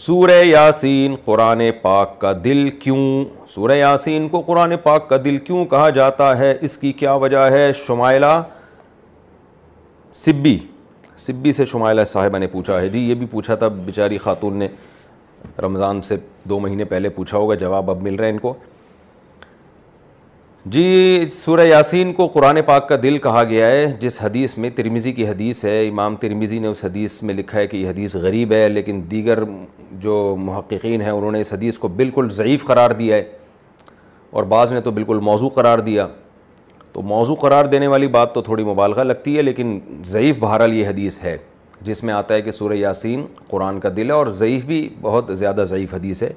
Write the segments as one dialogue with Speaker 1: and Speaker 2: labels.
Speaker 1: सूर यासीन कुरान पाक का दिल क्यों सूर यासीन को कुरान पाक का दिल क्यों कहा जाता है इसकी क्या वजह है शुमाइला सिब्बी सिब्बी से शुमाइला साहिबा ने पूछा है जी ये भी पूछा था बेचारी खातून ने रमज़ान से दो महीने पहले पूछा होगा जवाब अब मिल रहे हैं इनको जी सूर यासीन को कुरान पाक का दिल कहा गया है जिस हदीस में तिरमिज़ी की हदीस है इमाम तिरमिज़ी ने उस हदीस में लिखा है कि यह हदीस गरीब है लेकिन दीगर जो महक्कीन हैं उन्होंने इस हदीस को बिल्कुल ज़यीफ़ करार दिया है और बाज़ ने तो बिल्कुल मौजू करार दिया तो मौजू करार देने वाली बात तो थोड़ी मुबालगा लगती है लेकिन ज़यीफ़ बहरहाल ये हदीस है जिसमें आता है कि सूर्य यासिन कुरान का दिल है और ज़यीफ़ भी बहुत ज़्यादा ज़यीफ़ हदीस है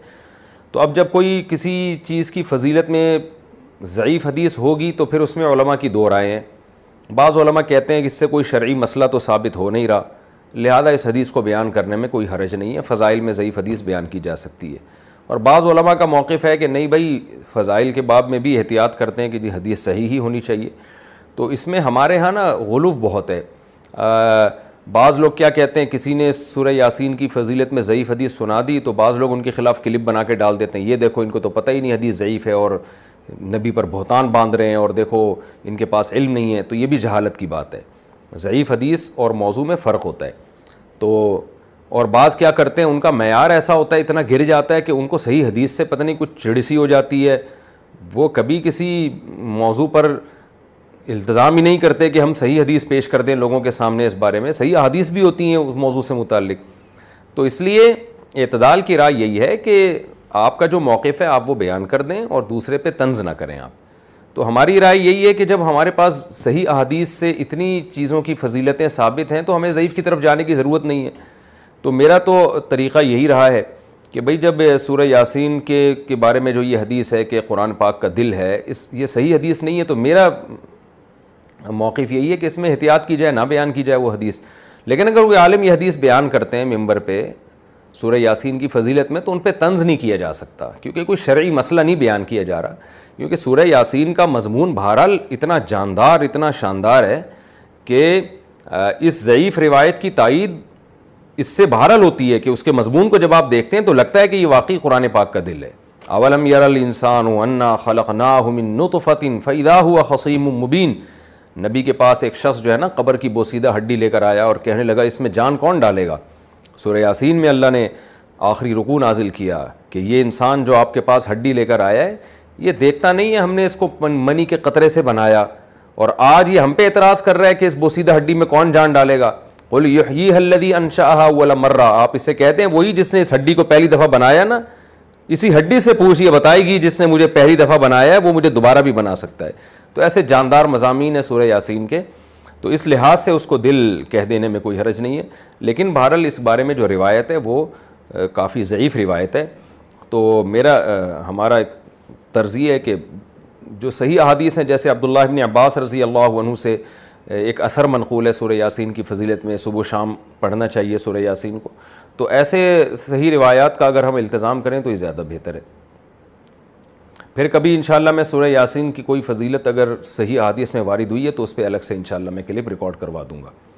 Speaker 1: तो अब जब कोई किसी चीज़ की फजीलत में ज़यीफ़ हदीस होगी तो फिर उसमें की दो राय हैं बाज़ कहते हैं कि इससे कोई शर्य मसला तो साबित हो नहीं रहा लिहाजा इस हदीस को बयान करने में कोई हरज नहीं है फ़ज़ाइल में ज़यीफ़ हदीस बयान की जा सकती है और बाज़ का मौक़ है कि नहीं भाई फ़ज़ाइल के बाब में भी एहतियात करते हैं कि जी हदीस सही ही होनी चाहिए तो इसमें हमारे यहाँ ना गलूफ बहुत है बाज़ लोग क्या कहते हैं किसी ने सुर यासीन की फजीलत में ज़यीफ़ हदीस सुना दी तो बाज़ लोग उनके ख़िलाफ़ क्लिप बना के डाल देते हैं ये देखो इनको तो पता ही नहीं हदीस ज़यीफ़ है और नबी पर बहतान बांध रहे हैं और देखो इनके पास इल्म नहीं है तो ये भी जहालत की बात है ज़यीफ़ हदीस और मौजू में फ़र्क होता है तो और बाज़ क्या करते हैं उनका मैार ऐसा होता है इतना गिर जाता है कि उनको सही हदीस से पता नहीं कुछ चिड़सी हो जाती है वो कभी किसी मौजू पर इल्तज़ाम ही नहीं करते कि हम सही हदीस पेश कर दें लोगों के सामने इस बारे में सही हदीस भी होती हैं उस मौजू से मुतल तो इसलिए अतदाल की राय यही है कि आपका जो मौक़ है आप वो बयान कर दें और दूसरे पर तंज ना करें आप तो हमारी राय यही है कि जब हमारे पास सही अहादीस से इतनी चीज़ों की फजीलतें साबित हैं तो हमें ज़यीफ़ की तरफ जाने की ज़रूरत नहीं है तो मेरा तो तरीक़ा यही रहा है कि भाई जब सूर्य यासीन के के बारे में जो ये हदीस है कि कुरान पाक का दिल है इस ये सही हदीस नहीं है तो मेरा मौक़ यही है कि इसमें एहतियात की जाए ना बयान की जाए वो हदीस लेकिन अगर वो आलम यह हदीस बयान करते हैं मंबर पर सूर्य यासिन की फजीलत में तो उन पर तंज नहीं किया जा सकता क्योंकि कोई शर्य मसला नहीं बयान किया जा रहा क्योंकि सूर्य यासिन का मजमून बहरहाल इतना जानदार इतना शानदार है कि इस ज़यीफ़ रिवायत की तइद इससे बहरहाल होती है कि उसके मजमून को जब आप देखते हैं तो लगता है कि ये वाकई कुरान पाक का दिल है अवलम यर इंसान अन्ना खलक ना मिनफ़तिन फ़ैदा हुआ हसीम मुबीन नबी के पास एक शख्स जो है ना कबर की बोसीदा हड्डी लेकर आया और कहने लगा इसमें जान कौन डालेगा सूर्य यासीन में अल्लाह ने आखिरी रुकू नाजिल किया कि ये इंसान जो आपके पास हड्डी लेकर आया है ये देखता नहीं है हमने इसको मनी के कतरे से बनाया और आज ये हम पे एतराज़ कर रहा है कि इस बोसीदा हड्डी में कौन जान डालेगा बोल यही हल्लदी अनशाह वाला मर्रा आप इसे कहते हैं वही जिसने इस हड्डी को पहली दफ़ा बनाया ना इसी हड्डी से पूछिए बताएगी जिसने मुझे पहली दफ़ा बनाया है वो मुझे दोबारा भी बना सकता है तो ऐसे जानदार मजामी है सूर्य यासिन के तो इस लिहाज से उसको दिल कह देने में कोई हरज नहीं है लेकिन बहरल इस बारे में जो रिवायत है वो काफ़ी ज़यीफ़ रिवायत है तो मेरा आ, हमारा एक तर्जी है कि जो सही अहादीस हैं जैसे अब्दुल्ला इबन अब्बास रज़ी अल्लाह से एक असर मनकूल है सुर यासीन की फजीलत में सुबह शाम पढ़ना चाहिए सूर्य यासीन को तो ऐसे सही रिवायात का अगर हम इल्तज़ाम करें तो ये ज़्यादा बेहतर है फिर कभी इन मैं सूर्य यासीन की कोई फजीलत अगर सही आदि इसमें वारिद हुई है तो उस पर अलग से इन मैं क्लिप रिकॉर्ड करवा दूँगा